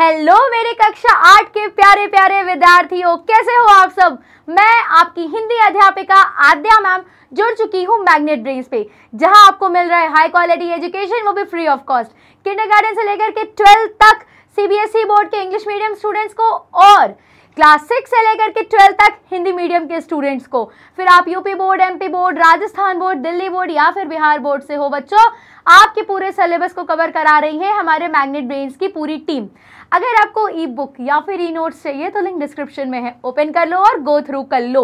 hello मेरे कक्षा आठ के प्यारे प्यारे विद्यार्थियों कैसे हो आप सब मैं आपकी हिंदी अध्यापिका आद्या मैम जुड़ चुकी हूँ मैग्नेट ब्रेन्स पे जहाँ आपको मिल रहा है हाई क्वालिटी एजुकेशन वो भी फ्री ऑफ कॉस्ट किंडर से लेकर के ट्वेल्थ तक सीबीएसई बोर्ड e के इंग्लिश मीडियम स्टूडेंट्स को और क्लास सिक्स से लेकर के ट्वेल्थ तक हिंदी मीडियम के स्टूडेंट्स को फिर आप UP board MP board Rajasthan board Delhi board या फिर बिहार बोर्ड से हो बच्चों आपके पूरे सिलेबस को कवर करा रही है हमारे मैग्नेट ब्रेन्स की पूरी टीम अगर आपको ई बुक या फिर ई नोट्स चाहिए तो लिंक डिस्क्रिप्शन में है ओपन कर लो और गो थ्रू कर लो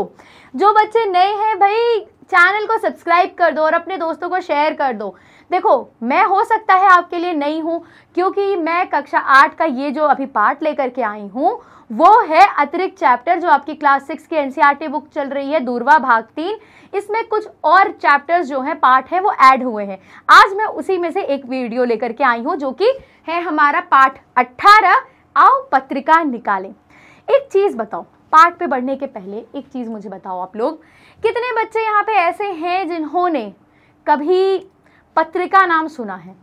जो बच्चे नए हैं भाई चैनल को सब्सक्राइब कर दो और अपने दोस्तों को शेयर कर दो देखो मैं हो सकता है आपके लिए नई हूँ क्योंकि मैं कक्षा आठ का ये जो अभी पार्ट लेकर के आई हूँ वो है अतिरिक्त चैप्टर जो आपकी क्लास सिक्स की एनसीईआरटी बुक e चल रही है दूरवा भाग तीन इसमें कुछ और चैप्टर्स जो हैं पार्ट है वो ऐड हुए हैं आज मैं उसी में से एक वीडियो लेकर के आई हूँ जो कि है हमारा पार्ट अट्ठारह आओ पत्रिका निकालें एक चीज़ बताओ पार्ट पे बढ़ने के पहले एक चीज़ मुझे बताओ आप लोग कितने बच्चे यहाँ पे ऐसे हैं जिन्होंने कभी पत्रिका नाम सुना है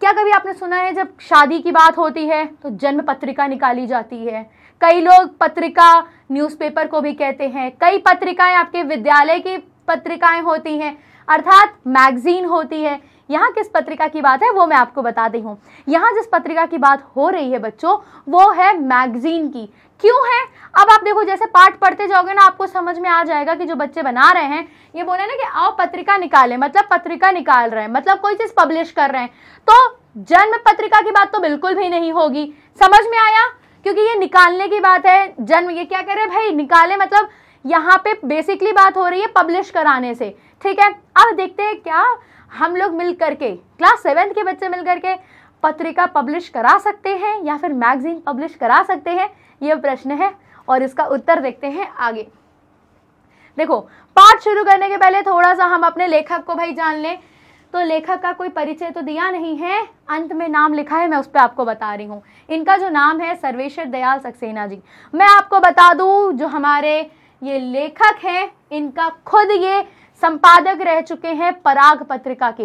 क्या कभी आपने सुना है जब शादी की बात होती है तो जन्म पत्रिका निकाली जाती है कई लोग पत्रिका न्यूज़पेपर को भी कहते हैं कई पत्रिकाएं आपके विद्यालय की पत्रिकाएं होती हैं अर्थात मैगजीन होती है यहाँ किस पत्रिका की बात है वो मैं आपको बता दी हूँ यहाँ जिस पत्रिका की बात हो रही है बच्चों वो है मैगजीन की क्यों है अब आप देखो जैसे पाठ पढ़ते जाओगे ना आपको समझ में आ जाएगा कि जो बच्चे बना रहे हैं ये बोले ना कि आओ पत्रिका निकाले मतलब पत्रिका निकाल रहे हैं मतलब कोई चीज़ पब्लिश कर रहे हैं तो जन्म पत्रिका की बात तो बिल्कुल भी नहीं होगी समझ में आया क्योंकि ये निकालने की बात है जन्म ये क्या कह रहे हैं भाई निकाले मतलब यहाँ पे बेसिकली बात हो रही है पब्लिश कराने से ठीक है अब देखते हैं क्या हम लोग मिल करके क्लास सेवेंथ के बच्चे मिल करके पत्रिका पब्लिश करा सकते हैं या फिर मैगजीन पब्लिश करा सकते हैं ये प्रश्न है और इसका उत्तर देखते हैं आगे देखो पाठ शुरू करने के पहले थोड़ा सा हम अपने लेखक को भाई जान लें तो लेखक का कोई परिचय तो दिया नहीं है अंत में नाम लिखा है मैं उस पर आपको बता रही हूँ इनका जो नाम है सर्वेश्वर दयाल सक्सेना जी मैं आपको बता दूँ जो हमारे ये लेखक हैं इनका खुद ये संपादक रह चुके हैं पराग पत्रिका के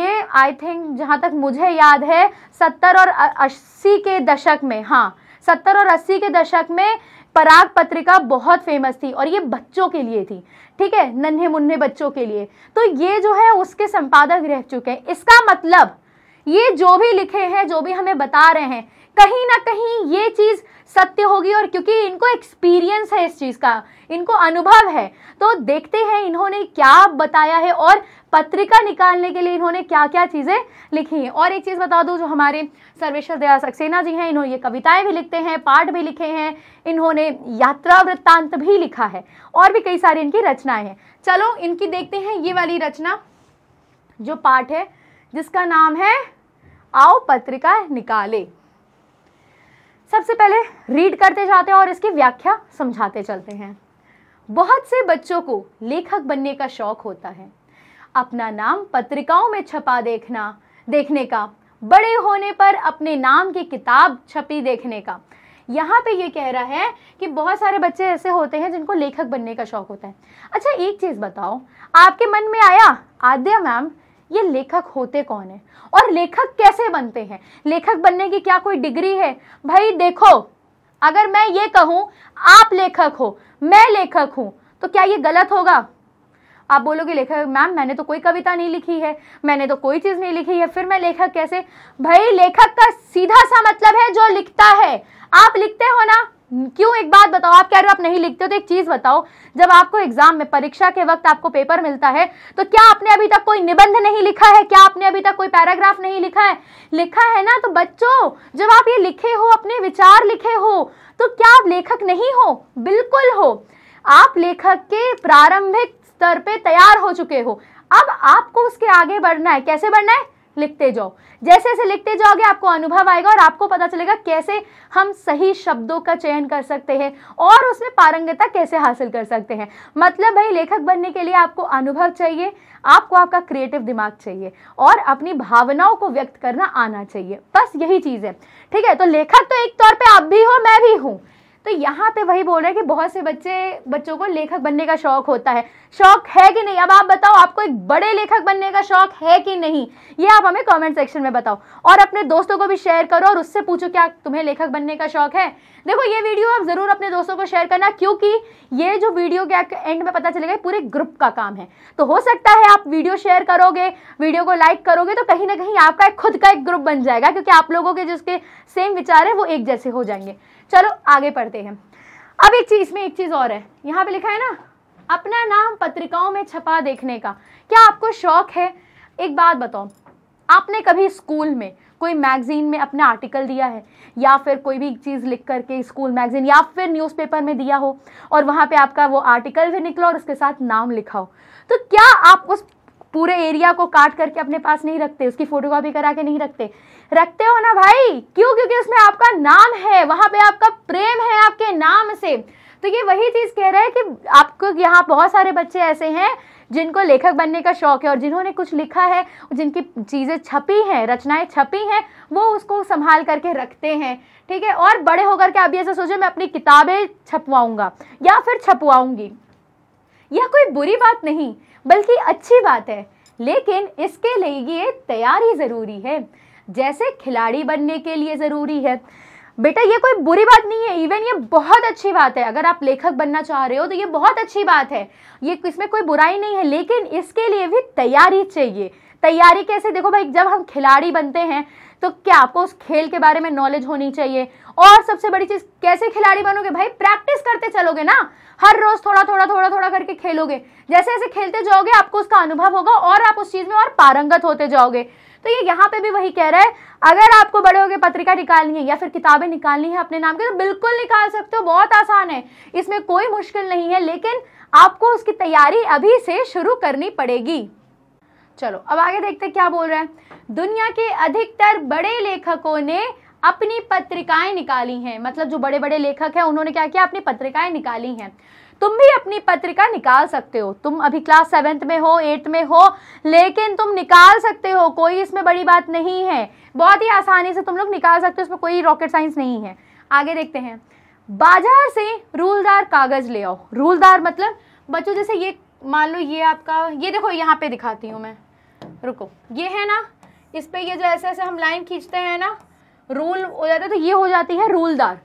ये आई थिंक जहां तक मुझे याद है सत्तर और अस्सी के दशक में हाँ सत्तर और अस्सी के दशक में पराग पत्रिका बहुत फेमस थी और ये बच्चों के लिए थी ठीक है नन्हे मुन्ने बच्चों के लिए तो ये जो है उसके संपादक रह चुके हैं इसका मतलब ये जो भी लिखे हैं जो भी हमें बता रहे हैं कहीं ना कहीं ये चीज़ सत्य होगी और क्योंकि इनको एक्सपीरियंस है इस चीज़ का इनको अनुभव है तो देखते हैं इन्होंने क्या बताया है और पत्रिका निकालने के लिए इन्होंने क्या क्या चीज़ें लिखी हैं और एक चीज़ बता दूं जो हमारे सर्वेश्वर दया सक्सेना जी हैं इन्होंने ये कविताएं भी लिखते हैं पाठ भी लिखे हैं इन्होंने यात्रा वृत्तांत भी लिखा है और भी कई सारी इनकी रचनाएं हैं चलो इनकी देखते हैं ये वाली रचना जो पाठ है जिसका नाम है आओ पत्रिका निकाले सबसे पहले रीड करते जाते हैं और इसकी व्याख्या समझाते चलते हैं बहुत से बच्चों को लेखक बनने का शौक होता है अपना नाम पत्रिकाओं में छपा देखना देखने का बड़े होने पर अपने नाम की किताब छपी देखने का यहाँ पे ये कह रहा है कि बहुत सारे बच्चे ऐसे होते हैं जिनको लेखक बनने का शौक होता है अच्छा एक चीज़ बताओ आपके मन में आया आद्या मैम ये लेखक होते कौन है और लेखक कैसे बनते हैं लेखक बनने की क्या कोई डिग्री है भाई देखो अगर मैं ये कहूं आप लेखक हो मैं लेखक हूं तो क्या ये गलत होगा आप बोलोगे लेखक मैम मैंने तो कोई कविता नहीं लिखी है मैंने तो कोई चीज़ नहीं लिखी है फिर मैं लेखक कैसे भाई लेखक का सीधा सा मतलब है जो लिखता है आप लिखते हो ना क्यों एक बात बताओ आप कह रहे हो आप नहीं लिखते हो तो एक चीज बताओ जब आपको एग्जाम में परीक्षा के वक्त आपको पेपर मिलता है तो क्या आपने अभी तक कोई निबंध नहीं लिखा है क्या आपने अभी तक कोई पैराग्राफ नहीं लिखा है लिखा है ना तो बच्चों जब आप ये लिखे हो अपने विचार लिखे हो तो क्या आप लेखक नहीं हो बिल्कुल हो आप लेखक के प्रारंभिक स्तर पे तैयार हो चुके हो अब आपको उसके आगे बढ़ना है कैसे बढ़ना है लिखते जाओ जैसे जैसे लिखते जाओगे आपको अनुभव आएगा और आपको पता चलेगा कैसे हम सही शब्दों का चयन कर सकते हैं और उसमें पारंगता कैसे हासिल कर सकते हैं मतलब भाई लेखक बनने के लिए आपको अनुभव चाहिए आपको आपका क्रिएटिव दिमाग चाहिए और अपनी भावनाओं को व्यक्त करना आना चाहिए बस यही चीज़ है ठीक है तो लेखक तो एक तौर पर आप भी हो मैं भी हूँ तो यहाँ पे वही बोल रहे हैं कि बहुत से बच्चे बच्चों को लेखक बनने का शौक होता है शौक है कि नहीं अब आप बताओ आपको एक बड़े लेखक बनने का शौक है कि नहीं ये आप हमें कमेंट सेक्शन में बताओ और अपने दोस्तों को भी शेयर करो और उससे पूछो क्या तुम्हें लेखक बनने का शौक है देखो ये वीडियो आप जरूर अपने दोस्तों को शेयर करना क्योंकि ये जो वीडियो के एंड में पता चलेगा पूरे ग्रुप का काम है तो हो सकता है आप वीडियो शेयर करोगे वीडियो को लाइक करोगे तो कहीं ना कहीं आपका एक खुद का एक ग्रुप बन जाएगा क्योंकि आप लोगों के जिसके सेम विचार है वो एक जैसे हो जाएंगे चलो आगे पढ़ते हैं अब एक चीज में एक चीज और है यहाँ पे लिखा है ना अपना नाम पत्रिकाओं में छपा देखने का क्या आपको शौक है एक बात बताओ आपने कभी स्कूल में कोई मैगजीन में अपना आर्टिकल दिया है या फिर कोई भी चीज़ लिख करके स्कूल मैगजीन या फिर न्यूज़पेपर में दिया हो और वहाँ पे आपका वो आर्टिकल भी निकला और उसके साथ नाम लिखा हो तो क्या आप उस पूरे एरिया को काट करके अपने पास नहीं रखते उसकी फ़ोटोकॉपी करा के नहीं रखते रखते हो ना भाई क्यों क्योंकि उसमें आपका नाम है वहां पे आपका प्रेम है आपके नाम से तो ये वही चीज कह रहा है कि आपको यहाँ बहुत सारे बच्चे ऐसे हैं जिनको लेखक बनने का शौक है और जिन्होंने कुछ लिखा है जिनकी चीज़ें छपी हैं रचनाएं छपी हैं वो उसको संभाल करके रखते हैं ठीक है और बड़े होकर के आप ये सोचो मैं अपनी किताबें छपवाऊंगा या फिर छपवाऊंगी यह कोई बुरी बात नहीं बल्कि अच्छी बात है लेकिन इसके लिए तैयारी ज़रूरी है जैसे खिलाड़ी बनने के लिए ज़रूरी है बेटा ये कोई बुरी बात नहीं है इवन ये बहुत अच्छी बात है अगर आप लेखक बनना चाह रहे हो तो ये बहुत अच्छी बात है ये इसमें कोई बुराई नहीं है लेकिन इसके लिए भी तैयारी चाहिए तैयारी कैसे देखो भाई जब हम खिलाड़ी बनते हैं तो क्या आपको उस खेल के बारे में नॉलेज होनी चाहिए और सबसे बड़ी चीज़ कैसे खिलाड़ी बनोगे भाई प्रैक्टिस करते चलोगे ना हर रोज़ थोड़ा थोड़ा थोड़ा थोड़ा करके खेलोगे जैसे जैसे खेलते जाओगे आपको उसका अनुभव होगा और आप उस चीज़ में और पारंगत होते जाओगे तो ये यहाँ पे भी वही कह रहा है अगर आपको बड़े हो गए पत्रिका निकालनी है या फिर किताबें निकालनी है अपने नाम की तो बिल्कुल निकाल सकते हो बहुत आसान है इसमें कोई मुश्किल नहीं है लेकिन आपको उसकी तैयारी अभी से शुरू करनी पड़ेगी चलो अब आगे देखते क्या बोल रहे हैं दुनिया के अधिकतर बड़े लेखकों ने अपनी पत्रिकाएं निकाली हैं मतलब जो बड़े बड़े लेखक हैं उन्होंने क्या किया अपनी पत्रिकाएं निकाली हैं तुम भी अपनी पत्रिका निकाल सकते हो तुम अभी क्लास सेवेंथ में हो एट में हो लेकिन तुम निकाल सकते हो कोई इसमें बड़ी बात नहीं है बहुत ही आसानी से तुम लोग निकाल सकते हो इसमें कोई रॉकेट साइंस नहीं है आगे देखते हैं बाजार से रूलदार कागज ले आओ रूलदार मतलब बच्चों जैसे ये मान लो ये आपका ये देखो यहाँ पे दिखाती हूँ मैं रुको ये है ना इस पर ये जो ऐसे ऐसे हम लाइन खींचते हैं ना रूल हो जाता है तो ये हो जाती है रूलदार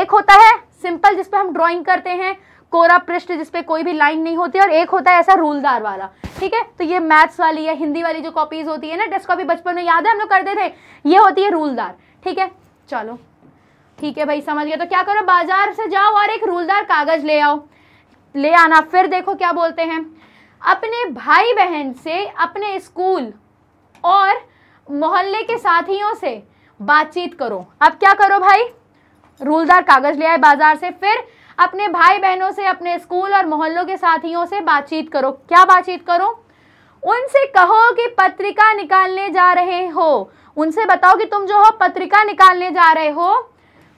एक होता है सिंपल जिसपे हम ड्राइंग करते हैं कोरा पृष्ठ जिसपे कोई भी लाइन नहीं होती और एक होता है ऐसा रूलदार वाला ठीक है तो ये मैथ्स वाली या हिंदी वाली जो कॉपीज होती है ना डेस्क कॉपी बचपन में याद है हम लोग करते थे ये होती है रूलदार ठीक है चलो ठीक है भाई समझ गया तो क्या करो बाजार से जाओ और एक रूलदार कागज ले आओ ले आना फिर देखो क्या बोलते हैं अपने भाई बहन से अपने स्कूल और मोहल्ले के साथियों से बातचीत करो अब क्या करो भाई रूलदार कागज ले आए बाजार से फिर अपने भाई बहनों से अपने स्कूल और मोहल्लों के साथियों से बातचीत करो क्या बातचीत करो उनसे कहो कि पत्रिका निकालने जा रहे हो उनसे बताओ कि तुम जो हो पत्रिका निकालने जा रहे हो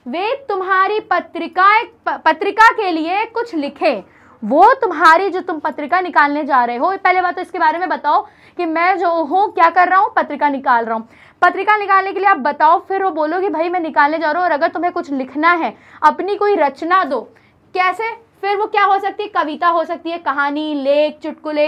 वे तुम्हारी पत्रिका पत्रिका के लिए कुछ लिखें वो तुम्हारी जो तुम पत्रिका निकालने जा रहे हो पहले बात तो इसके बारे में बताओ कि मैं जो हूँ क्या कर रहा हूँ पत्रिका निकाल रहा हूँ पत्रिका निकालने के लिए आप बताओ फिर वो बोलो कि भाई मैं निकालने जा रहा हूँ और अगर तुम्हें कुछ लिखना है अपनी कोई रचना दो कैसे फिर वो क्या हो सकती है कविता हो सकती है कहानी लेख चुटकुले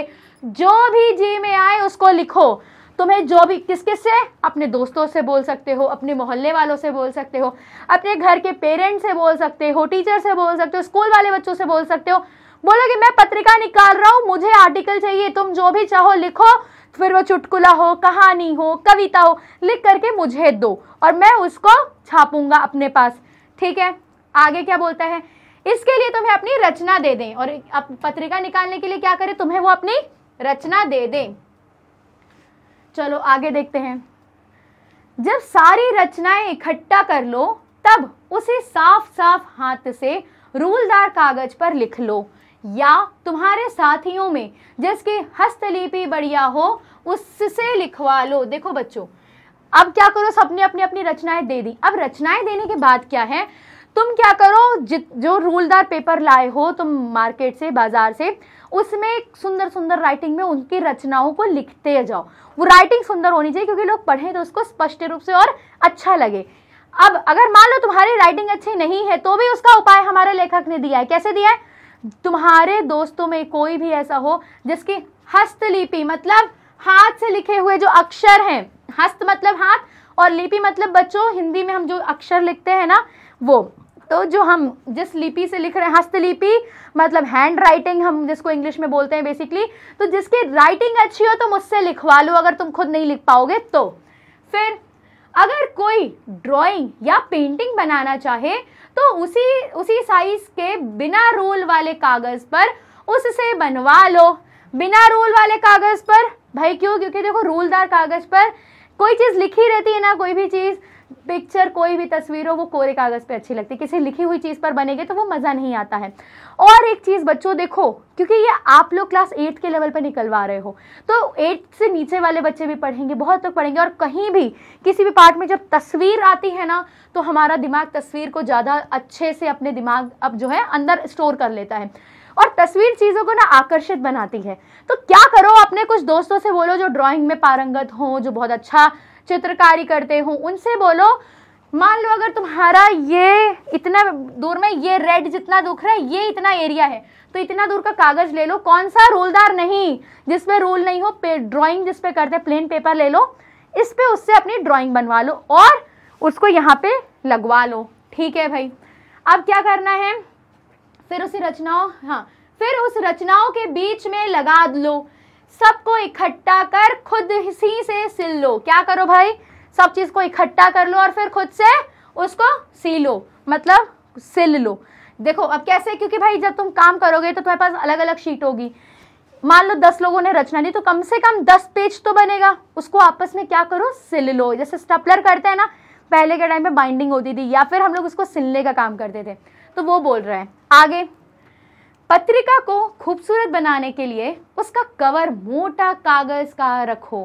जो भी जी में आए उसको लिखो तुम्हें जो भी किस किस से अपने दोस्तों से बोल सकते हो अपने मोहल्ले वालों से बोल सकते हो अपने घर के पेरेंट्स से बोल सकते हो टीचर से बोल सकते हो स्कूल वाले बच्चों से बोल सकते हो बोलो कि मैं पत्रिका निकाल रहा हूँ मुझे आर्टिकल चाहिए तुम जो भी चाहो लिखो फिर वो चुटकुला हो कहानी हो कविता हो लिख करके मुझे दो और मैं उसको छापूंगा अपने पास ठीक है आगे क्या बोलता है इसके लिए तुम्हें अपनी रचना दे दें और पत्रिका निकालने के लिए क्या करें तुम्हें वो अपनी रचना दे दें चलो आगे देखते हैं जब सारी रचनाएं इकट्ठा कर लो तब उसे साफ साफ हाथ से रूलदार कागज पर लिख लो या तुम्हारे साथियों में जिसकी हस्तलिपि बढ़िया हो उससे लिखवा लो देखो बच्चों अब क्या करो सबने अपनी अपनी रचनाएं दे दी अब रचनाएं देने के बाद क्या है तुम क्या करो जित जो रूलदार पेपर लाए हो तुम मार्केट से बाजार से उसमें सुंदर सुंदर राइटिंग में उनकी रचनाओं को लिखते जाओ वो राइटिंग सुंदर होनी चाहिए क्योंकि लोग पढ़ें तो उसको स्पष्ट रूप से और अच्छा लगे अब अगर मान लो तुम्हारी राइटिंग अच्छी नहीं है तो भी उसका उपाय हमारे लेखक ने दिया है कैसे दिया है तुम्हारे दोस्तों में कोई भी ऐसा हो जिसकी हस्तलिपि मतलब हाथ से लिखे हुए जो अक्षर हैं हस्त मतलब हाथ और लिपि मतलब बच्चों हिंदी में हम जो अक्षर लिखते हैं ना वो तो जो हम जिस लिपि से लिख रहे हैं हस्तलिपि मतलब हैंड राइटिंग हम जिसको इंग्लिश में बोलते हैं बेसिकली तो जिसकी राइटिंग अच्छी हो तो मुझसे लिखवा लो अगर तुम खुद नहीं लिख पाओगे तो फिर अगर कोई ड्राइंग या पेंटिंग बनाना चाहे तो उसी उसी साइज के बिना रोल वाले कागज़ पर उससे बनवा लो बिना रोल वाले कागज़ पर भाई क्यों क्योंकि देखो रोलदार कागज़ पर कोई चीज़ लिखी रहती है ना कोई भी चीज़ पिक्चर कोई भी तस्वीर हो वो कोरे कागज़ पे अच्छी लगती है किसी लिखी हुई चीज़ पर बनेंगे तो वो मज़ा नहीं आता है और एक चीज़ बच्चों देखो क्योंकि ये आप लोग क्लास एट के लेवल पर निकलवा रहे हो तो एट से नीचे वाले बच्चे भी पढ़ेंगे बहुत लोग पढ़ेंगे और कहीं भी किसी भी पार्ट में जब तस्वीर आती है ना तो हमारा दिमाग तस्वीर को ज़्यादा अच्छे से अपने दिमाग अब जो है अंदर स्टोर कर लेता है और तस्वीर चीज़ों को ना आकर्षित बनाती है तो क्या करो अपने कुछ दोस्तों से बोलो जो ड्राइंग में पारंगत हो जो बहुत अच्छा चित्रकारी करते हो उनसे बोलो मान लो अगर तुम्हारा ये इतना दूर में ये रेड जितना दुख रहा है ये इतना एरिया है तो इतना दूर का कागज ले लो कौन सा रोलदार नहीं जिसपे रोल नहीं हो पे ड्रॉइंग जिसपे करते हैं प्लेन पेपर ले लो इस पे उससे अपनी ड्राइंग बनवा लो और उसको यहाँ पे लगवा लो ठीक है भाई अब क्या करना है फिर उसी रचनाओं हाँ फिर उस रचनाओं के बीच में लगा लो सबको इकट्ठा कर खुद ही से सिल लो क्या करो भाई सब चीज़ को इकट्ठा कर लो और फिर खुद से उसको सी लो मतलब सिल लो देखो अब कैसे क्योंकि भाई जब तुम काम करोगे तो तुम्हारे पास अलग अलग शीट होगी मान लो दस लोगों ने रचना दी तो कम से कम दस पेज तो बनेगा उसको आपस में क्या करो सिल लो जैसे स्टपलर करते हैं ना पहले के टाइम पे बाइंडिंग होती थी या फिर हम लोग उसको सिलने का काम करते थे तो वो बोल रहे हैं आगे पत्रिका को खूबसूरत बनाने के लिए उसका कवर मोटा कागज़ का रखो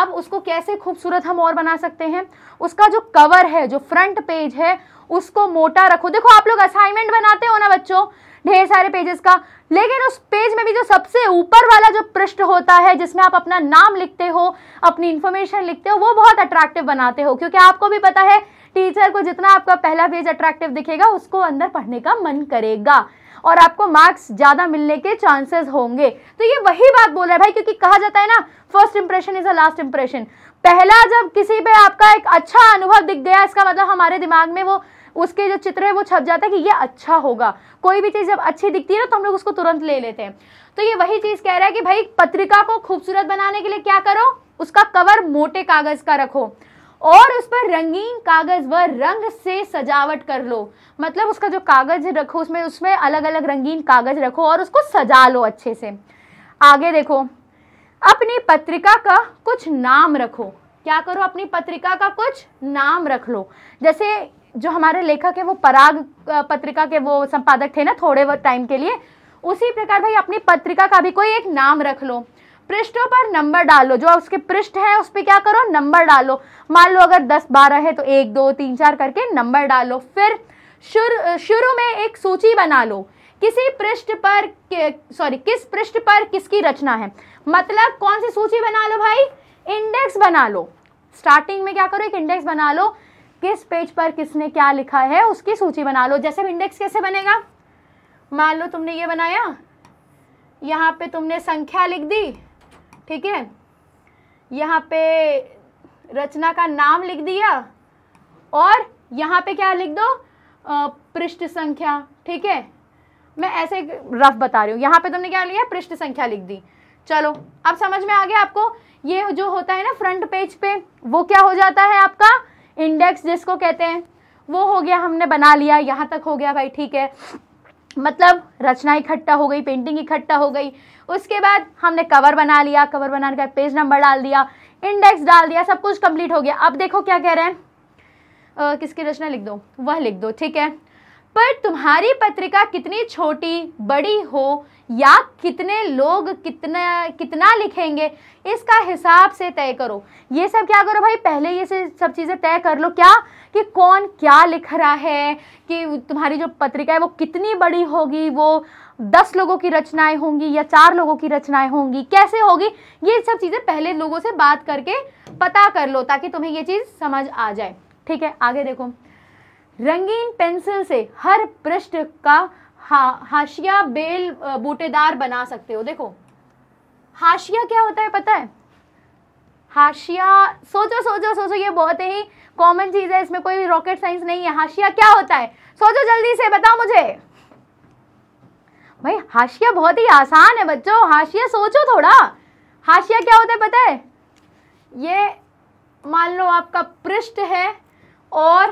अब उसको कैसे खूबसूरत हम और बना सकते हैं उसका जो कवर है जो फ्रंट पेज है उसको मोटा रखो देखो आप लोग असाइनमेंट बनाते हो ना बच्चों ढेर सारे पेजेस का लेकिन उस पेज में भी जो सबसे ऊपर वाला जो पृष्ठ होता है जिसमें आप अपना नाम लिखते हो अपनी इन्फॉर्मेशन लिखते हो वो बहुत अट्रैक्टिव बनाते हो क्योंकि आपको भी पता है टीचर को जितना आपका पहला पेज अट्रैक्टिव दिखेगा उसको अंदर पढ़ने का मन करेगा और आपको मार्क्स ज़्यादा मिलने के चांसेस होंगे तो ये वही बात बोल रहा है भाई क्योंकि कहा जाता है ना first impression is a last impression पहला जब किसी पे आपका एक अच्छा अनुभव दिख गया इसका मतलब हमारे दिमाग में वो उसके जो चित्र है वो छप जाता है कि ये अच्छा होगा कोई भी चीज़ जब अच्छी दिखती है ना तो हम लोग उसको तुरंत ले लेते हैं तो ये वही चीज़ कह रहा है कि भाई पत्रिका को खूबसूरत बनाने के लिए क्या करो उसका कवर मोटे कागज़ का रखो और उस पर रंगीन कागज व रंग से सजावट कर लो मतलब उसका जो कागज रखो उसमें उसमें अलग अलग रंगीन कागज रखो और उसको सजा लो अच्छे से आगे देखो अपनी पत्रिका का कुछ नाम रखो क्या करो अपनी पत्रिका का कुछ नाम रख लो जैसे जो हमारे लेखक है वो पराग पत्रिका के वो संपादक थे ना थोड़े टाइम के लिए उसी प्रकार भाई अपनी पत्रिका का भी कोई एक नाम रख लो पृष्ठों पर नंबर डालो जो उसके पृष्ठ है उस पर क्या करो नंबर डालो मान लो अगर दस बारह है तो एक दो तीन चार करके नंबर डालो फिर शुरू शुरू में एक सूची बना लो किसी पृष्ठ पर सॉरी किस पृष्ठ पर किसकी रचना है मतलब कौन सी सूची बना लो भाई इंडेक्स बना लो स्टार्टिंग में क्या करो एक इंडेक्स बना लो किस पेज पर किसने क्या लिखा है उसकी सूची बना लो जैसे इंडेक्स कैसे बनेगा मान लो तुमने ये बनाया यहाँ पे तुमने संख्या लिख दी ठीक है यहाँ पे रचना का नाम लिख दिया और यहाँ पे क्या लिख दो पृष्ठ संख्या ठीक है मैं ऐसे रफ बता रही हूँ यहाँ पे तुमने क्या लिया पृष्ठ संख्या लिख दी चलो अब समझ में आ गया आपको ये जो होता है ना फ्रंट पेज पे वो क्या हो जाता है आपका इंडेक्स जिसको कहते हैं वो हो गया हमने बना लिया यहाँ तक हो गया भाई ठीक है मतलब रचना इकट्ठा हो गई पेंटिंग इकट्ठा हो गई उसके बाद हमने कवर बना लिया कवर बनाने का पेज नंबर डाल दिया इंडेक्स डाल दिया सब कुछ कंप्लीट हो गया अब देखो क्या कह रहे हैं किसकी रचना लिख दो वह लिख दो ठीक है पर तुम्हारी पत्रिका कितनी छोटी बड़ी हो या कितने लोग कितना कितना लिखेंगे इसका हिसाब से तय करो ये सब क्या करो भाई पहले ये से सब चीज़ें तय कर लो क्या कि कौन क्या लिख रहा है कि तुम्हारी जो पत्रिका है वो कितनी बड़ी होगी वो दस लोगों की रचनाएं होंगी या चार लोगों की रचनाएं होंगी कैसे होगी ये सब चीज़ें पहले लोगों से बात करके पता कर लो ताकि तुम्हें ये चीज़ समझ आ जाए ठीक है आगे देखो रंगीन पेंसिल से हर पृष्ठ का हा हाशिया बेल बूटेदार बना सकते हो देखो हाशिया क्या होता है पता है हाशिया सोचो सोचो सोचो ये बहुत ही कॉमन चीज़ है इसमें कोई रॉकेट साइंस नहीं है हाशिया क्या होता है सोचो जल्दी से बताओ मुझे भाई हाशिया बहुत ही आसान है बच्चों हाशिया सोचो थोड़ा हाशिया क्या होता है पता है ये मान लो आपका पृष्ठ है और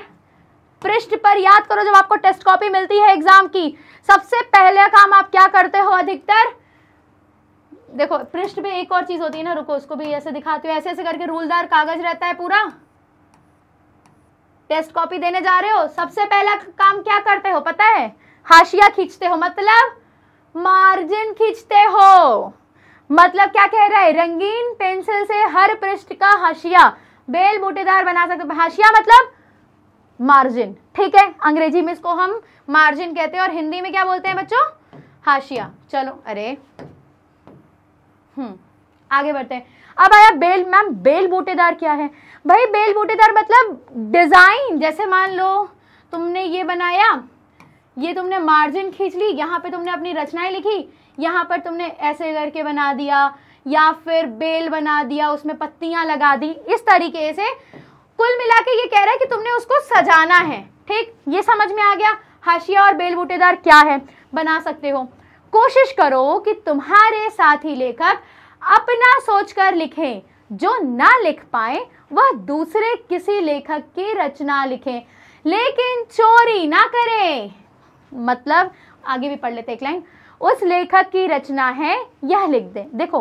पृष्ठ पर याद करो जब आपको टेस्ट कॉपी मिलती है एग्जाम की सबसे पहले काम आप क्या करते हो अधिकतर देखो पृष्ठ पे एक और चीज होती है ना रुको उसको भी ऐसे दिखाती हूँ ऐसे ऐसे करके रूलदार कागज रहता है पूरा टेस्ट कॉपी देने जा रहे हो सबसे पहला काम क्या करते हो पता है हाशिया खींचते हो मतलब मार्जिन खींचते हो मतलब क्या कह रहा है रंगीन पेंसिल से हर पृष्ठ का हाशिया बेल बूटेदार बना सकते हाशिया मतलब मार्जिन ठीक है अंग्रेजी में इसको हम मार्जिन कहते हैं और हिंदी में क्या बोलते हैं बच्चों हाशिया चलो अरे हम्म आगे बढ़ते हैं अब आया बेल मैम बेल बूटेदार क्या है भाई बेल बूटेदार मतलब डिजाइन जैसे मान लो तुमने ये बनाया ये तुमने मार्जिन खींच ली यहाँ पे तुमने अपनी रचनाएं लिखी यहाँ पर तुमने ऐसे करके बना दिया या फिर बेल बना दिया उसमें पत्तियां लगा दी इस तरीके से कुल मिला के ये कह रहा है कि तुमने उसको सजाना है ठीक ये समझ में आ गया हाशिया और बेल बूटेदार क्या है बना सकते हो कोशिश करो कि तुम्हारे साथी लेखक अपना सोच कर लिखें जो ना लिख पाए वह दूसरे किसी लेखक की रचना लिखें लेकिन चोरी ना करें मतलब आगे भी पढ़ लेते एक लाइन उस लेखक की रचना है यह लिख दें देखो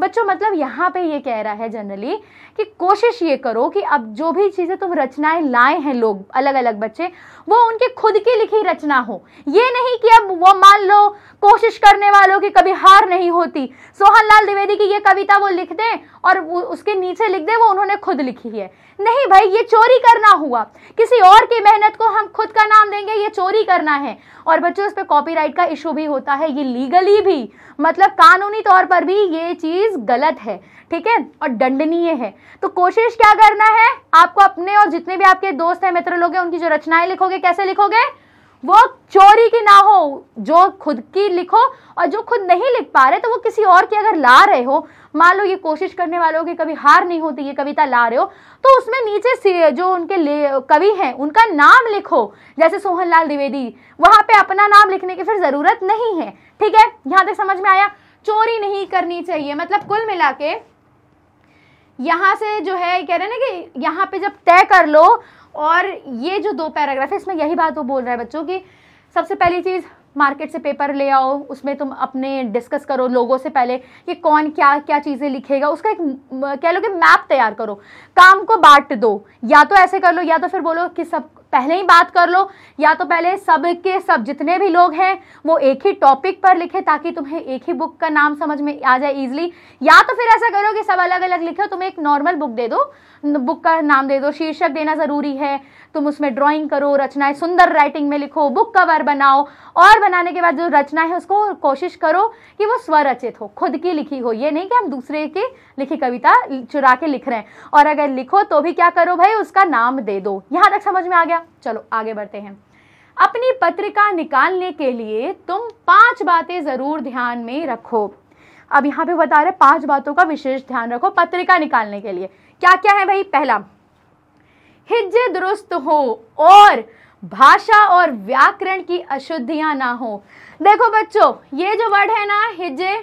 बच्चों मतलब यहाँ पे ये कह रहा है जनरली कि कोशिश ये करो कि अब जो भी चीज़ें तुम रचनाएं लाए हैं लोग अलग अलग बच्चे वो उनकी खुद की लिखी रचना हो ये नहीं कि अब वो मान लो कोशिश करने वालों की कभी हार नहीं होती सोहन लाल द्विवेदी की ये कविता वो लिख दें और उसके नीचे लिख दें वो उन्होंने खुद लिखी है नहीं भाई ये चोरी करना हुआ किसी और की मेहनत को हम खुद का नाम देंगे ये चोरी करना है और बच्चों इस पर कॉपी का इशू भी होता है ये लीगली भी मतलब कानूनी तौर पर भी ये चीज़ गलत है ठीक है और दंडनीय है तो कोशिश क्या करना है आपको अपने और जितने भी आपके दोस्त हैं मित्र लोग हैं उनकी जो रचनाएं लिखोगे कैसे लिखोगे वो चोरी की ना हो जो खुद की लिखो और जो खुद नहीं लिख पा रहे तो वो किसी और की अगर ला रहे हो मान लो ये कोशिश करने वालों की कभी हार नहीं होती ये कविता ला रहे हो तो उसमें नीचे जो उनके कवि हैं उनका नाम लिखो जैसे सोहनलाल द्विवेदी वहां पे अपना नाम लिखने की फिर ज़रूरत नहीं है ठीक है यहां तक समझ में आया चोरी नहीं करनी चाहिए मतलब कुल मिला के यहां से जो है कह रहे ना कि यहाँ पे जब तय कर लो और ये जो दो पैराग्राफ है इसमें यही बात वो बोल रहा है बच्चों की सबसे पहली चीज़ मार्केट से पेपर ले आओ उसमें तुम अपने डिस्कस करो लोगों से पहले कि कौन क्या क्या चीज़ें लिखेगा उसका एक कह लो कि मैप तैयार करो काम को बांट दो या तो ऐसे कर लो या तो फिर बोलो कि सब पहले ही बात कर लो या तो पहले सब के सब जितने भी लोग हैं वो एक ही टॉपिक पर लिखे ताकि तुम्हें एक ही बुक का नाम समझ में आ जाए ईजिली या तो फिर ऐसा करो कि सब अलग अलग लिखे तुम्हें एक नॉर्मल बुक दे दो बुक का नाम दे दो शीर्षक देना ज़रूरी है तुम उसमें ड्राइंग करो रचनाएं सुंदर राइटिंग में लिखो बुक कवर बनाओ और बनाने के बाद जो रचना है उसको कोशिश करो कि वो स्वरचित हो खुद की लिखी हो ये नहीं कि हम दूसरे की लिखी कविता चुरा के लिख रहे हैं और अगर लिखो तो भी क्या करो भाई उसका नाम दे दो यहाँ तक समझ में आ गया चलो आगे बढ़ते हैं अपनी पत्रिका निकालने के लिए तुम पांच बातें जरूर ध्यान में रखो अब यहाँ पे बता रहे पांच बातों का विशेष ध्यान रखो पत्रिका निकालने के लिए क्या क्या है भाई पहला हिज्जे दुरुस्त हो और भाषा और व्याकरण की अशुद्धियां ना हो देखो बच्चों ये जो वर्ड है ना हिज्जे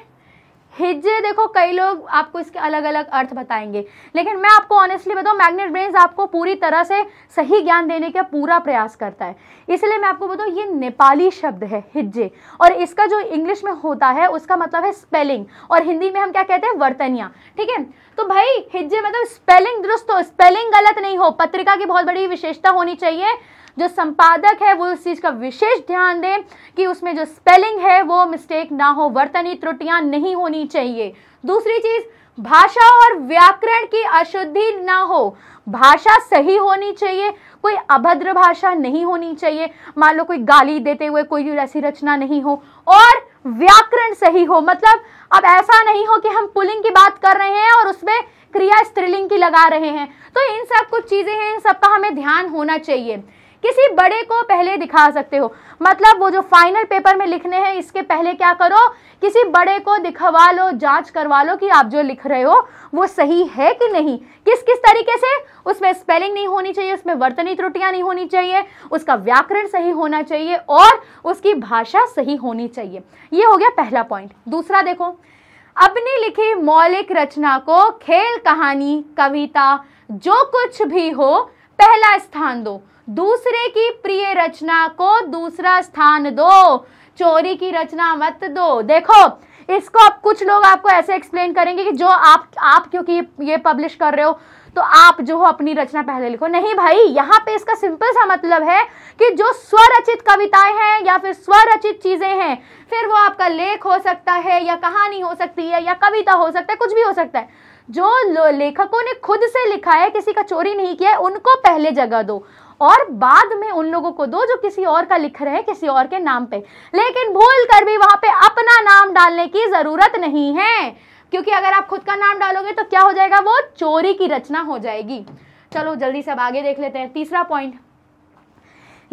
हिज्जे देखो कई लोग आपको इसके अलग अलग अर्थ बताएंगे लेकिन मैं आपको ऑनेस्टली बताऊँ मैग्नेट ब्रेन्स आपको पूरी तरह से सही ज्ञान देने का पूरा प्रयास करता है इसलिए मैं आपको बताऊँ ये नेपाली शब्द है हिज्जे और इसका जो इंग्लिश में होता है उसका मतलब है स्पेलिंग और हिंदी में हम क्या कहते हैं वर्तनिया ठीक है तो भाई हिज्जे मतलब स्पेलिंग दुरुस्त हो स्पेलिंग गलत नहीं हो पत्रिका की बहुत बड़ी विशेषता होनी चाहिए जो संपादक है वो इस चीज़ का विशेष ध्यान दें कि उसमें जो स्पेलिंग है वो मिस्टेक ना हो वर्तनी त्रुटियां नहीं होनी चाहिए दूसरी चीज़ भाषा और व्याकरण की अशुद्धि ना हो भाषा सही होनी चाहिए कोई अभद्र भाषा नहीं होनी चाहिए मान लो कोई गाली देते हुए कोई ऐसी रचना नहीं हो और व्याकरण सही हो मतलब अब ऐसा नहीं हो कि हम पुलिंग की बात कर रहे हैं और उसमें क्रिया स्त्रीलिंग की लगा रहे हैं तो इन सब कुछ चीज़ें हैं इन सब का हमें ध्यान होना चाहिए किसी बड़े को पहले दिखा सकते हो मतलब वो जो फाइनल पेपर में लिखने हैं इसके पहले क्या करो किसी बड़े को दिखवा लो जांच करवा लो कि आप जो लिख रहे हो वो सही है कि नहीं किस किस तरीके से उसमें स्पेलिंग नहीं होनी चाहिए उसमें वर्तनी त्रुटियां नहीं होनी चाहिए उसका व्याकरण सही होना चाहिए और उसकी भाषा सही होनी चाहिए ये हो गया पहला पॉइंट दूसरा देखो अपनी लिखी मौलिक रचना को खेल कहानी कविता जो कुछ भी हो पहला स्थान दो दूसरे की प्रिय रचना को दूसरा स्थान दो चोरी की रचना मत दो देखो इसको अब कुछ लोग आपको ऐसे एक्सप्लेन करेंगे कि जो आप आप क्योंकि ये पब्लिश कर रहे हो तो आप जो हो अपनी रचना पहले लिखो नहीं भाई यहाँ पे इसका सिंपल सा मतलब है कि जो स्वरचित कविताएं हैं या फिर स्वरचित चीजें हैं फिर वो आपका लेख हो सकता है या कहानी हो सकती है या कविता हो सकता है कुछ भी हो सकता है जो लेखकों ने खुद से लिखा है किसी का चोरी नहीं किया है उनको पहले जगह दो और बाद में उन लोगों को दो जो किसी और का लिख रहे हैं किसी और के नाम पे लेकिन भूल कर भी वहां पे अपना नाम डालने की जरूरत नहीं है क्योंकि अगर आप खुद का नाम डालोगे तो क्या हो जाएगा वो चोरी की रचना हो जाएगी चलो जल्दी से अब आगे देख लेते हैं तीसरा पॉइंट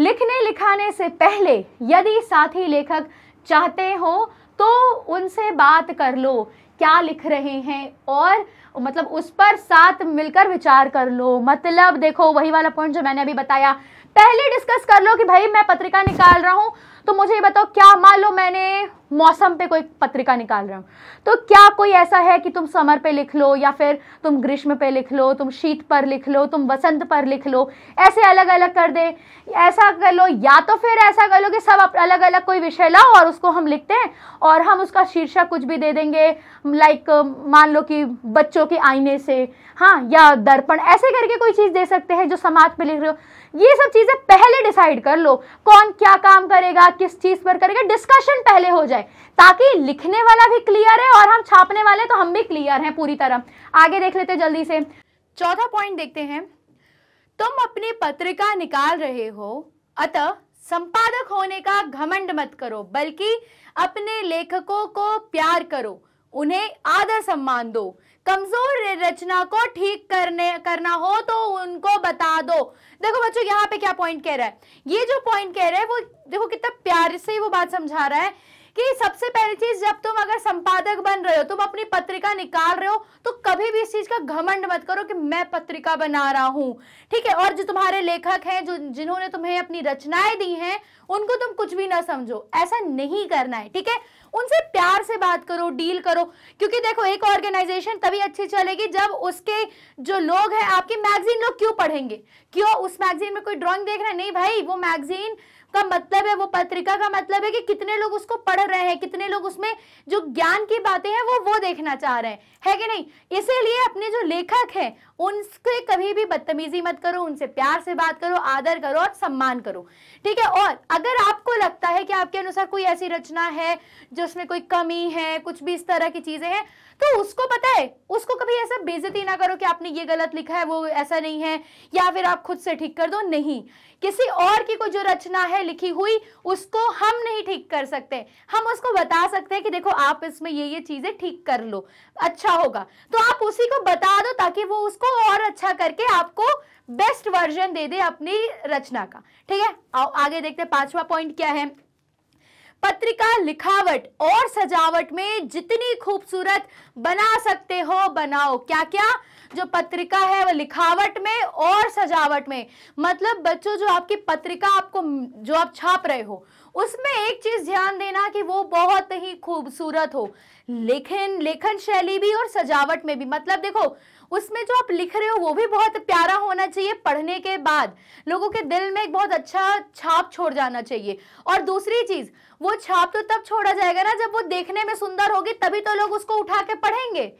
लिखने लिखाने से पहले यदि साथी लेखक चाहते हो तो उनसे बात कर लो क्या लिख रहे हैं और मतलब उस पर साथ मिलकर विचार कर लो मतलब देखो वही वाला पॉइंट जो मैंने अभी बताया पहले डिस्कस कर लो कि भाई मैं पत्रिका निकाल रहा हूं तो मुझे ये बताओ क्या मान लो मैंने मौसम पे कोई पत्रिका निकाल रहे हो तो क्या कोई ऐसा है कि तुम समर पे लिख लो या फिर तुम ग्रीष्म पे लिख लो तुम शीत पर लिख लो तुम वसंत पर लिख लो ऐसे अलग अलग कर दे ऐसा कर लो या तो फिर ऐसा कर लो कि सब अलग अलग कोई विषय लाओ और उसको हम लिखते हैं और हम उसका शीर्षक कुछ भी दे देंगे लाइक मान लो कि बच्चों के आईने से हाँ या दर्पण ऐसे करके कोई चीज़ दे सकते हैं जो समाज पर लिख रहे हो ये सब चीज़ें पहले डिसाइड कर लो कौन क्या काम करेगा किस चीज़ पर करेगा डिस्कशन पहले हो जाए ताकि लिखने वाला भी क्लियर है और हम छापने वाले तो हम भी क्लियर हैं पूरी तरह आगे देख लेते जल्दी से चौथा पॉइंट देखते हैं तुम अपनी पत्रिका निकाल रहे हो अतः संपादक होने का घमंड मत करो बल्कि अपने लेखकों को प्यार करो उन्हें आदर सम्मान दो कमजोर रचना को ठीक करने करना हो तो उनको बता दो देखो बच्चों यहाँ पे क्या पॉइंट कह रहा है ये जो पॉइंट कह रहा है वो देखो कितना प्यार से ही वो बात समझा रहा है कि सबसे पहली चीज जब तुम अगर संपादक बन रहे हो तुम अपनी पत्रिका निकाल रहे हो तो कभी भी इस चीज का घमंड मत करो कि मैं पत्रिका बना रहा हूं ठीक है और जो तुम्हारे लेखक हैं जो जिन्होंने तुम्हें अपनी रचनाएं दी हैं उनको तुम कुछ भी ना समझो ऐसा नहीं करना है ठीक है उनसे प्यार से बात करो डील करो क्योंकि देखो एक ऑर्गेनाइजेशन तभी अच्छी चलेगी जब उसके जो लोग हैं आपकी मैगजीन लोग क्यों पढ़ेंगे क्यों उस मैगजीन में कोई ड्राइंग देख रहे हैं नहीं भाई वो मैगजीन का मतलब है वो पत्रिका का मतलब है कि कितने लोग उसको पढ़ रहे हैं कितने लोग उसमें जो ज्ञान की बातें हैं वो वो देखना चाह रहे हैं है कि नहीं इसीलिए अपने जो लेखक हैं उनसे कभी भी बदतमीजी मत करो उनसे प्यार से बात करो आदर करो और सम्मान करो ठीक है और अगर सकता है कि आपके अनुसार कोई ऐसी रचना है जिसमें कोई कमी है कुछ भी इस तरह की चीज़ें हैं तो उसको पता है उसको कभी ऐसा बेजती ना करो कि आपने ये गलत लिखा है वो ऐसा नहीं है या फिर आप खुद से ठीक कर दो नहीं किसी और की कोई जो रचना है लिखी हुई उसको हम नहीं ठीक कर सकते हम उसको बता सकते हैं कि देखो आप इसमें ये ये चीज़ें ठीक कर लो अच्छा होगा तो आप उसी को बता दो ताकि वो उसको और अच्छा करके आपको बेस्ट वर्जन दे दे अपनी रचना का ठीक है आओ आगे देखते हैं पांचवा पॉइंट क्या है पत्रिका लिखावट और सजावट में जितनी खूबसूरत बना सकते हो बनाओ क्या क्या जो पत्रिका है वो लिखावट में और सजावट में मतलब बच्चों जो आपकी पत्रिका आपको जो आप छाप रहे हो उसमें एक चीज ध्यान देना कि वो बहुत ही खूबसूरत हो लेखन लेखन शैली भी और सजावट में भी मतलब देखो उसमें जो आप लिख रहे हो वो भी बहुत प्यारा होना चाहिए पढ़ने के बाद लोगों के दिल में एक बहुत अच्छा छाप छोड़ जाना चाहिए और दूसरी चीज़ वो छाप तो तब छोड़ा जाएगा ना जब वो देखने में सुंदर होगी तभी तो लोग उसको उठा के पढ़ेंगे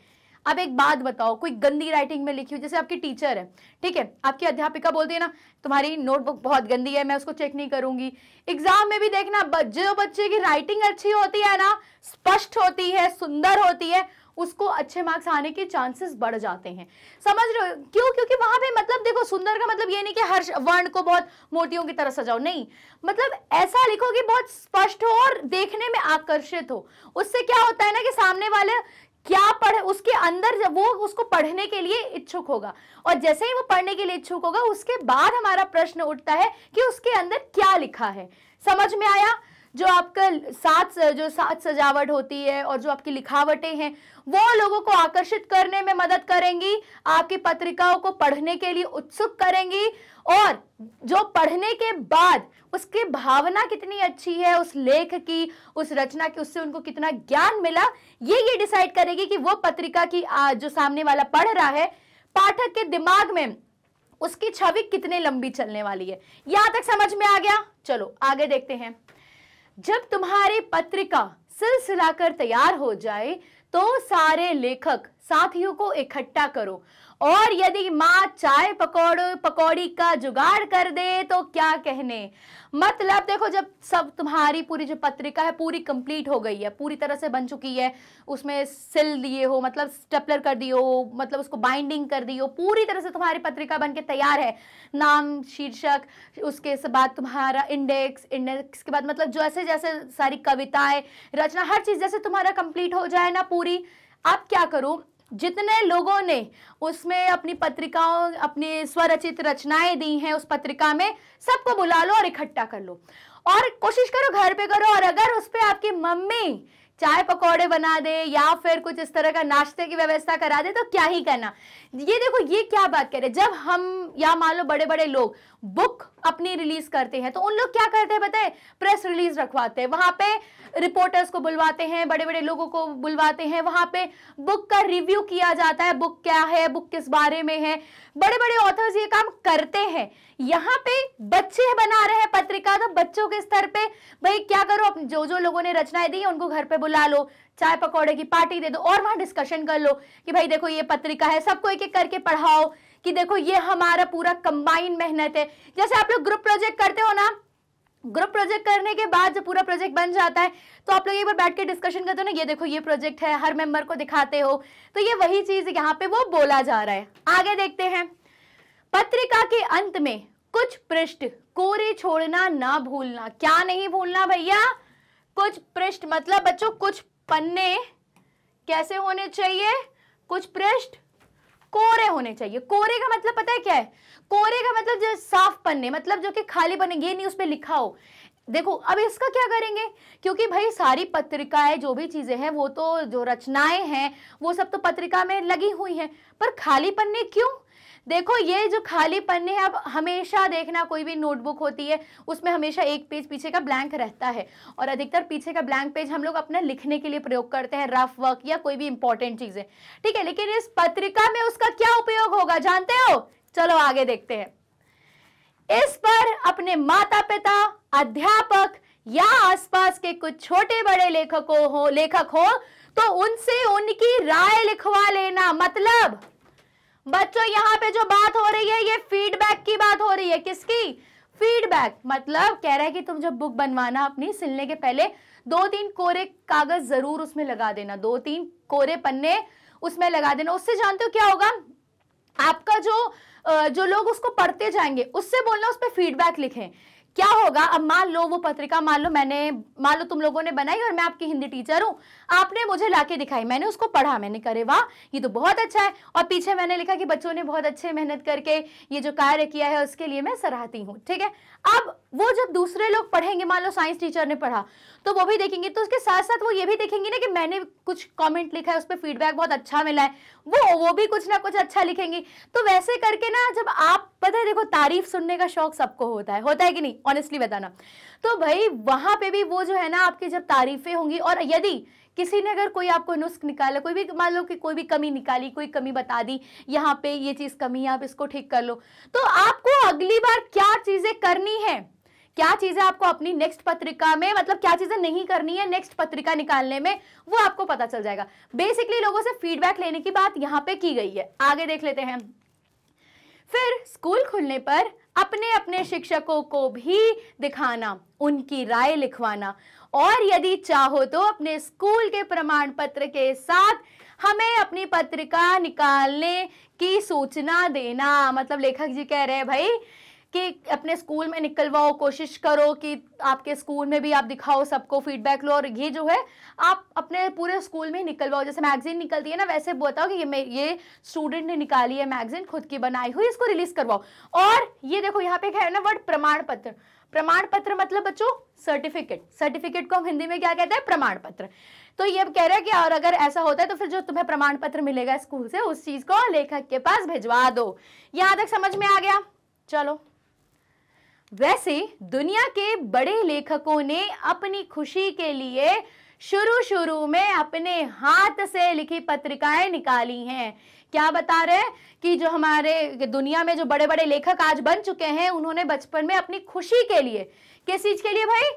अब एक बात बताओ कोई गंदी राइटिंग में लिखी हो जैसे आपकी टीचर है ठीक है आपकी अध्यापिका बोलती है ना तुम्हारी नोटबुक बहुत गंदी है मैं उसको चेक नहीं करूंगी एग्जाम में भी देखना जो बच्चे की राइटिंग अच्छी होती है ना स्पष्ट होती है सुंदर होती है उसको अच्छे मार्क्स आने के चांसेस बढ़ जाते हैं समझ रहे हो क्यों क्योंकि वहां पे मतलब देखो सुंदर का मतलब ये नहीं कि हर वर्ण को बहुत मोतियों की तरह सजाओ नहीं मतलब ऐसा लिखो कि बहुत स्पष्ट हो और देखने में आकर्षित हो उससे क्या होता है ना कि सामने वाले क्या पढ़े उसके अंदर वो उसको पढ़ने के लिए इच्छुक होगा और जैसे ही वो पढ़ने के लिए इच्छुक होगा उसके बाद हमारा प्रश्न उठता है कि उसके अंदर क्या लिखा है समझ में आया जो आपका साथ जो साथ सजावट होती है और जो आपकी लिखावटें हैं वो लोगों को आकर्षित करने में मदद करेंगी आपकी पत्रिकाओं को पढ़ने के लिए उत्सुक करेंगी और जो पढ़ने के बाद उसकी भावना कितनी अच्छी है उस लेख की उस रचना की उससे उनको कितना ज्ञान मिला ये ये डिसाइड करेगी कि वो पत्रिका की जो सामने वाला पढ़ रहा है पाठक के दिमाग में उसकी छवि कितने लंबी चलने वाली है यहां तक समझ में आ गया चलो आगे देखते हैं जब तुम्हारी पत्रिका सिलसिला कर तैयार हो जाए तो सारे लेखक साथियों को इकट्ठा करो और यदि माँ चाय पकौड़ पकौड़ी का जुगाड़ कर दे तो क्या कहने मतलब देखो जब सब तुम्हारी पूरी जो पत्रिका है पूरी कंप्लीट हो गई है पूरी तरह से बन चुकी है उसमें सिल दिए हो मतलब स्टेपलर कर हो मतलब उसको बाइंडिंग कर दी हो पूरी तरह से तुम्हारी पत्रिका बन के तैयार है नाम शीर्षक उसके बाद तुम्हारा इंडेक्स इंडेक्स के बाद मतलब जैसे जैसे सारी कविताएं रचना हर चीज़ जैसे तुम्हारा कंप्लीट हो जाए ना पूरी आप क्या करो जितने लोगों ने उसमें अपनी पत्रिकाओं अपनी स्वरचित रचनाएं दी हैं उस पत्रिका में सबको बुला लो और इकट्ठा कर लो और कोशिश करो घर पे करो और अगर उस पर आपकी मम्मी चाय पकौड़े बना दे या फिर कुछ इस तरह का नाश्ते की व्यवस्था करा दे तो क्या ही करना ये देखो ये क्या बात रहे जब हम या मान लो बड़े बड़े लोग बुक अपनी रिलीज करते हैं तो उन लोग क्या करते हैं बताए प्रेस रिलीज रखवाते हैं वहां पे रिपोर्टर्स को बुलवाते हैं बड़े बड़े लोगों को बुलवाते हैं वहां पे बुक का रिव्यू किया जाता है बुक क्या है बुक किस बारे में है बड़े बड़े ऑथर्स ये काम करते हैं यहाँ पे बच्चे बना रहे हैं पत्रिका तो बच्चों के स्तर पे भाई क्या करो जो जो लोगों ने रचनाएं दी उनको घर पे बुला लो चाय पकौड़े की पार्टी दे दो और वहां डिस्कशन कर लो कि भाई देखो ये पत्रिका है सबको एक एक करके पढ़ाओ कि देखो ये हमारा पूरा कंबाइन मेहनत है जैसे आप लोग ग्रुप प्रोजेक्ट करते हो ना ग्रुप प्रोजेक्ट करने के बाद जब पूरा प्रोजेक्ट बन जाता है तो आप लोग एक बार बैठ के डिस्कशन करते हो ना ये देखो ये प्रोजेक्ट है हर मेंबर को दिखाते हो तो ये वही चीज़ यहाँ पे वो बोला जा रहा है आगे देखते हैं पत्रिका के अंत में कुछ पृष्ठ कोरे छोड़ना ना भूलना क्या नहीं भूलना भैया कुछ पृष्ठ मतलब बच्चों कुछ पन्ने कैसे होने चाहिए कुछ पृष्ठ कोरे होने चाहिए कोरे का मतलब पता है क्या है कोरे का मतलब जो साफ पन्ने मतलब जो कि खाली पन्ने ये नहीं उस पर लिखा हो देखो अब इसका क्या करेंगे क्योंकि भाई सारी पत्रिकाएं जो भी चीज़ें हैं वो तो जो रचनाएं हैं वो सब तो पत्रिका में लगी हुई हैं पर खाली पन्ने क्यों देखो ये जो खाली पन्ने हैं अब हमेशा देखना कोई भी नोटबुक होती है उसमें हमेशा एक पेज पीछे का ब्लैंक रहता है और अधिकतर पीछे का ब्लैंक पेज हम लोग अपना लिखने के लिए प्रयोग करते हैं रफ वर्क या कोई भी इंपॉर्टेंट चीज़ें ठीक है लेकिन इस पत्रिका में उसका क्या उपयोग होगा जानते हो चलो आगे देखते हैं इस पर अपने माता पिता अध्यापक या आसपास के कुछ छोटे बड़े लेखकों हो लेखक हो तो उनसे उनकी राय लिखवा लेना मतलब बच्चों यहाँ पे जो बात हो रही है ये फीडबैक की बात हो रही है किसकी फीडबैक मतलब कह रहा है कि तुम जब बुक बनवाना अपनी सिलने के पहले दो तीन कोरे कागज जरूर उसमें लगा देना दो तीन कोरे पन्ने उसमें लगा देना उससे जानते हो क्या होगा आपका जो जो लोग उसको पढ़ते जाएंगे उससे बोलना उस पर फीडबैक लिखें क्या होगा अब मान लो वो पत्रिका मान लो मैंने मान लो तुम लोगों ने बनाई और मैं आपकी हिंदी टीचर हूं आपने मुझे लाके दिखाई मैंने उसको पढ़ा मैंने करे वाह ये तो बहुत अच्छा है और पीछे मैंने लिखा कि बच्चों ने बहुत अच्छे मेहनत करके ये जो कार्य किया है उसके लिए मैं सराहती हूँ ठीक है अब वो जब दूसरे लोग पढ़ेंगे मान लो साइंस टीचर ने पढ़ा तो वो भी देखेंगे तो उसके साथ साथ वो ये भी देखेंगे ना कि मैंने कुछ कमेंट लिखा है उस पर फीडबैक बहुत अच्छा मिला है वो वो भी कुछ ना कुछ अच्छा लिखेंगी तो वैसे करके ना जब आप पता है देखो तारीफ सुनने का शौक सबको होता है होता है कि नहीं ऑनेस्टली बताना तो भाई वहां पर भी वो जो है ना आपकी जब तारीफें होंगी और यदि किसी ने अगर कोई आपको नुस्ख निकाला कोई भी मान लो कि कोई भी कमी निकाली कोई कमी बता दी यहाँ पे ये चीज़ कमी है आप इसको ठीक कर लो तो आपको अगली बार क्या चीज़ें करनी है क्या चीज़ें आपको अपनी नेक्स्ट पत्रिका में मतलब क्या चीज़ें नहीं करनी है नेक्स्ट पत्रिका निकालने में वो आपको पता चल जाएगा बेसिकली लोगों से फीडबैक लेने की बात यहाँ पे की गई है आगे देख लेते हैं फिर स्कूल खुलने पर अपने अपने शिक्षकों को भी दिखाना उनकी राय लिखवाना और यदि चाहो तो अपने स्कूल के प्रमाण पत्र के साथ हमें अपनी पत्रिका निकालने की सूचना देना मतलब लेखक जी कह रहे हैं भाई कि अपने स्कूल में निकलवाओ कोशिश करो कि आपके स्कूल में भी आप दिखाओ सबको फीडबैक लो और ये जो है आप अपने पूरे स्कूल में निकलवाओ जैसे मैगजीन निकलती है ना वैसे बताओ कि ये ये स्टूडेंट ने निकाली है मैगजीन खुद की बनाई हुई इसको रिलीज करवाओ और ये देखो यहाँ पे क्या है ना वर्ड प्रमाण पत्र प्रमाण पत्र मतलब बच्चों सर्टिफिकेट सर्टिफिकेट को हम हिंदी में क्या कहते हैं प्रमाण पत्र तो ये कह रहे हैं कि और अगर ऐसा होता है तो फिर जो तुम्हें प्रमाण पत्र मिलेगा स्कूल से उस चीज को लेखक के पास भिजवा दो यहां तक समझ में आ गया चलो वैसे दुनिया के बड़े लेखकों ने अपनी खुशी के लिए शुरू शुरू में अपने हाथ से लिखी पत्रिकाएं निकाली हैं क्या बता रहे हैं कि जो हमारे दुनिया में जो बड़े बड़े लेखक आज बन चुके हैं उन्होंने बचपन में अपनी खुशी के लिए किस चीज के लिए भाई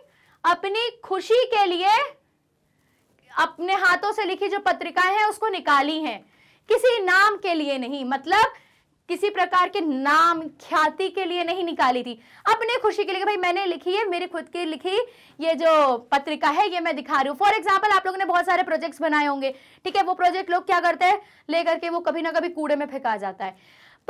अपनी खुशी के लिए अपने हाथों से लिखी जो पत्रिकाएं हैं उसको निकाली हैं किसी नाम के लिए नहीं मतलब किसी प्रकार के नाम ख्याति के लिए नहीं निकाली थी अपने खुशी के लिए भाई मैंने लिखी है मेरी खुद की लिखी ये जो पत्रिका है ये मैं दिखा रही हूँ फॉर एग्जाम्पल आप लोगों ने बहुत सारे प्रोजेक्ट्स बनाए होंगे ठीक है वो प्रोजेक्ट लोग क्या करते हैं लेकर के वो कभी ना कभी कूड़े में फेंका जाता है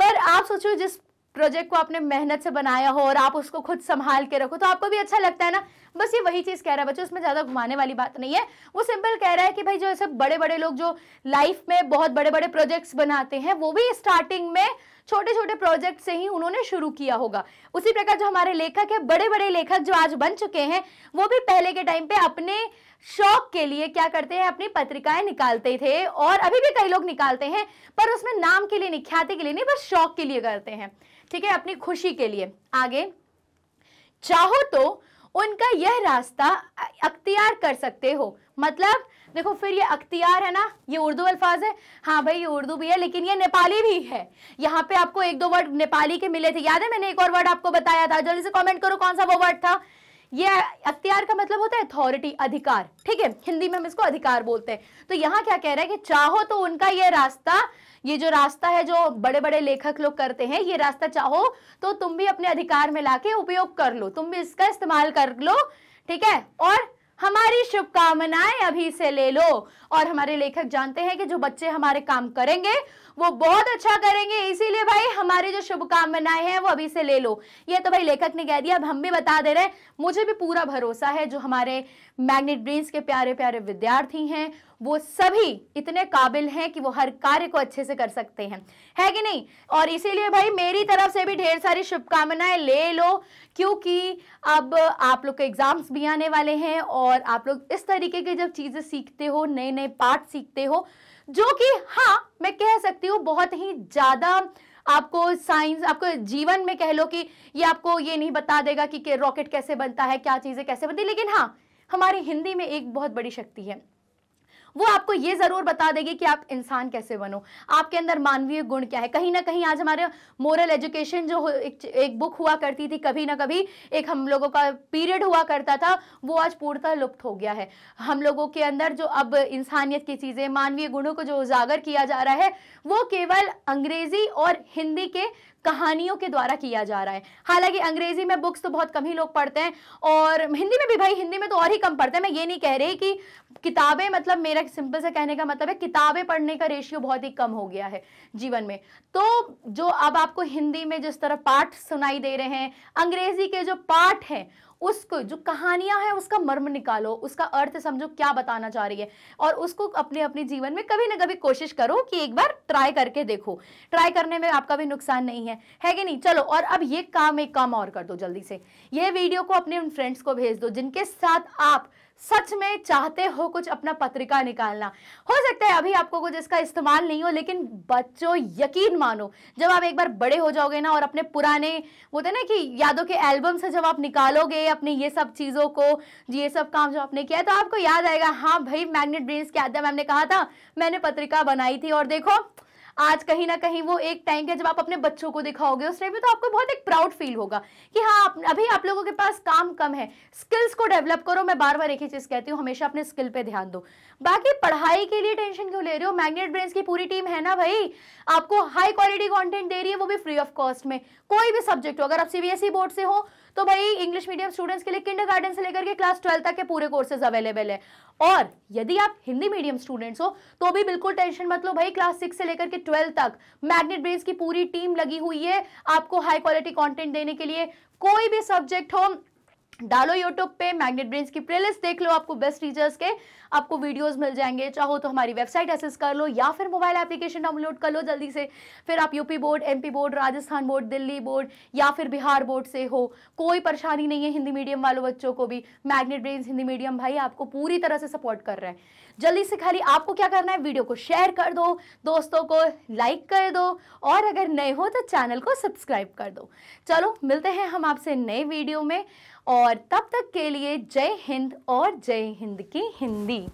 पर आप सोचो जिस प्रोजेक्ट को आपने मेहनत से बनाया हो और आप उसको खुद संभाल के रखो तो आपको भी अच्छा लगता है ना बस ये वही चीज़ कह रहा है बच्चों उसमें ज़्यादा घुमाने वाली बात नहीं है वो सिंपल कह रहा है कि भाई जो ऐसे बड़े बड़े लोग जो लाइफ में बहुत बड़े बड़े प्रोजेक्ट्स बनाते हैं वो भी स्टार्टिंग में छोटे छोटे प्रोजेक्ट से ही उन्होंने शुरू किया होगा उसी प्रकार जो हमारे लेखक है बड़े बड़े लेखक जो आज बन चुके हैं वो भी पहले के टाइम पे अपने शौक के लिए क्या करते हैं अपनी पत्रिकाएं निकालते थे और अभी भी कई लोग निकालते हैं पर उसमें नाम के लिए निख्याति के लिए नहीं बस शौक के लिए करते हैं ठीक है अपनी खुशी के लिए आगे चाहो तो उनका यह रास्ता अख्तियार कर सकते हो मतलब देखो फिर ये अख्तियार है ना ये उर्दू अल्फाज है हाँ भाई ये उर्दू भी है लेकिन ये नेपाली भी है यहाँ पे आपको एक दो वर्ड नेपाली के मिले थे याद है मैंने एक और वर्ड आपको बताया था जल्दी से कॉमेंट करो कौन सा वो वर्ड था ये अख्तियार का मतलब होता है अथॉरिटी अधिकार ठीक है हिंदी में हम इसको अधिकार बोलते हैं तो यहाँ क्या कह रहा है कि चाहो तो उनका ये रास्ता ये जो रास्ता है जो बड़े बड़े लेखक लोग करते हैं ये रास्ता चाहो तो तुम भी अपने अधिकार में लाके उपयोग कर लो तुम भी इसका इस्तेमाल कर लो ठीक है और हमारी शुभकामनाएं अभी से ले लो और हमारे लेखक जानते हैं कि जो बच्चे हमारे काम करेंगे वो बहुत अच्छा करेंगे इसीलिए भाई हमारी जो शुभकामनाएं हैं वो अभी से ले लो ये तो भाई लेखक ने कह दिया अब हम भी बता दे रहे हैं मुझे भी पूरा भरोसा है जो हमारे मैग्नेट ब्रेन्स के प्यारे प्यारे विद्यार्थी हैं वो सभी इतने काबिल हैं कि वो हर कार्य को अच्छे से कर सकते हैं है कि नहीं और इसीलिए भाई मेरी तरफ से भी ढेर सारी शुभकामनाएं ले लो क्योंकि अब आप लोग के एग्ज़ाम्स भी आने वाले हैं और आप लोग इस तरीके के जब चीज़ें सीखते हो नए नए पार्ट सीखते हो जो कि हाँ मैं कह सकती हूँ बहुत ही ज़्यादा आपको साइंस आपको जीवन में कह लो कि ये आपको ये नहीं बता देगा कि रॉकेट कैसे बनता है क्या चीज़ें कैसे बनती लेकिन हाँ हमारी हिंदी में एक बहुत बड़ी शक्ति है वो आपको ये ज़रूर बता देगी कि आप इंसान कैसे बनो आपके अंदर मानवीय गुण क्या है कहीं ना कहीं आज हमारे मोरल एजुकेशन जो एक, एक बुक हुआ करती थी कभी ना कभी एक हम लोगों का पीरियड हुआ करता था वो आज पूर्णतः लुप्त हो गया है हम लोगों के अंदर जो अब इंसानियत की चीज़ें मानवीय गुणों को जो उजागर किया जा रहा है वो केवल अंग्रेज़ी और हिंदी के कहानियों के द्वारा किया जा रहा है हालांकि अंग्रेजी में बुक्स तो बहुत कम ही लोग पढ़ते हैं और हिंदी में भी भाई हिंदी में तो और ही कम पढ़ते हैं मैं ये नहीं कह रही कि किताबें मतलब मेरा मेरा सिंपल से कहने का मतलब है किताबें पढ़ने का रेशियो बहुत ही कम हो गया है जीवन में तो जो अब आपको हिंदी में जिस तरह पाठ सुनाई दे रहे हैं अंग्रेजी के जो पाठ हैं उसको जो कहानियां हैं उसका मर्म निकालो उसका अर्थ समझो क्या बताना चाह रही है और उसको अपने अपने जीवन में कभी ना कभी कोशिश करो कि एक बार ट्राई करके देखो ट्राई करने में आपका भी नुकसान नहीं है है कि नहीं चलो और अब ये काम एक काम और कर दो जल्दी से ये वीडियो को अपने उन फ्रेंड्स को भेज दो जिनके साथ आप सच में चाहते हो कुछ अपना पत्रिका निकालना हो सकता है अभी आपको कुछ इसका इस्तेमाल नहीं हो लेकिन बच्चों यकीन मानो जब आप एक बार बड़े हो जाओगे ना और अपने पुराने वो थे ना कि यादों के एल्बम से जब आप निकालोगे अपने ये सब चीज़ों को ये सब काम जो आपने किया तो आपको याद आएगा हाँ भाई मैग्नेट ब्रेन्स क्या आद्या मैम ने कहा था मैंने पत्रिका बनाई थी और देखो आज कहीं ना कहीं वो एक टाइम है जब आप अपने बच्चों को दिखाओगे उस टाइम पे तो आपको बहुत एक प्राउड फील होगा कि हाँ अभी आप लोगों के पास काम कम है स्किल्स को डेवलप करो मैं बार बार एक ही चीज़ कहती हूँ हमेशा अपने स्किल पे ध्यान दो बाकी पढ़ाई के लिए टेंशन क्यों ले रहे हो मैग्नेट ब्रेन की पूरी टीम है ना भाई आपको हाई क्वालिटी कॉन्टेंट दे रही है वो भी फ्री ऑफ कॉस्ट में कोई भी सब्जेक्ट हो अगर आप सीबीएसई बोर्ड e से हो तो भाई इंग्लिश मीडियम स्टूडेंट्स के लिए किंडर से लेकर के क्लास ट्वेल्थ तक के पूरे कोर्सेज अवेलेबल है और यदि आप हिंदी मीडियम स्टूडेंट्स हो तो भी बिल्कुल टेंशन मत लो भाई क्लास सिक्स से लेकर के ट्वेल्थ तक मैग्नेट ब्रेज की पूरी टीम लगी हुई है आपको हाई क्वालिटी कॉन्टेंट देने के लिए कोई भी सब्जेक्ट हो डालो यूट्यूब पे मैग्नेट ब्रेन की प्लेलिस्ट देख लो आपको बेस्ट टीचर्स के आपको वीडियोस मिल जाएंगे चाहो तो हमारी वेबसाइट एसेस कर लो या फिर मोबाइल एप्लीकेशन डाउनलोड कर लो जल्दी से फिर आप UP board MP board Rajasthan board Delhi board या फिर बिहार बोर्ड से हो कोई परेशानी नहीं है हिंदी मीडियम वालों बच्चों को भी मैग्नेट ब्रेन्स हिंदी मीडियम भाई आपको पूरी तरह से सपोर्ट कर रहे हैं जल्दी से खाली आपको क्या करना है वीडियो को शेयर कर दो दोस्तों को लाइक कर दो और अगर नए हो तो चैनल को सब्सक्राइब कर दो चलो मिलते हैं हम आपसे नए वीडियो में और तब तक के लिए जय हिंद और जय हिंद की हिंदी